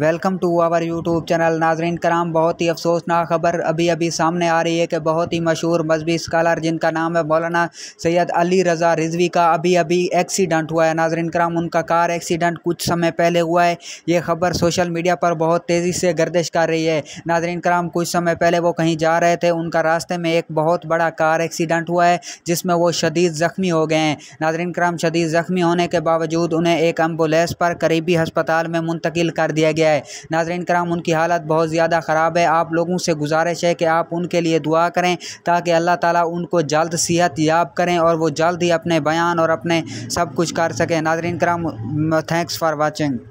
welcome to our YouTube channel नाजरीन कराम बहुत ही अफसोसनाक खबर अभी अभी सामने आ रही है कि बहुत ही मशहूर मजहबी स्कॉलर जिनका नाम है मौलाना सैयद अली रज़ा रिजवी का अभी अभी एक्सीडेंट हुआ है नाजरीन कराम उनका कार एक्सीडेंट कुछ समय पहले हुआ है ये खबर सोशल मीडिया पर बहुत तेज़ी से गर्दिश कर रही है नाजरीन कराम कुछ समय पहले वो कहीं जा रहे थे उनका रास्ते में एक बहुत बड़ा कार एक्सीडेंट हुआ है जिसमें वो शदीद ज़ख्मी हो गए हैं नाजरीन कराम शदीद ज़ख्मी होने के बावजूद उन्हें एक एम्बुलेंस पर करीबी हस्पताल में मुंतकिल कर दिया गया किया है नाजरन कराम उनकी हालत बहुत ज़्यादा ख़राब है आप लोगों से गुजारिश है कि आप उनके लिए दुआ करें ताकि अल्लाह ताली उनको जल्द सेहत याब करें और वो जल्द ही अपने बयान और अपने सब कुछ कर सकें नाजरन कराम थैंक्स फॉर वॉचिंग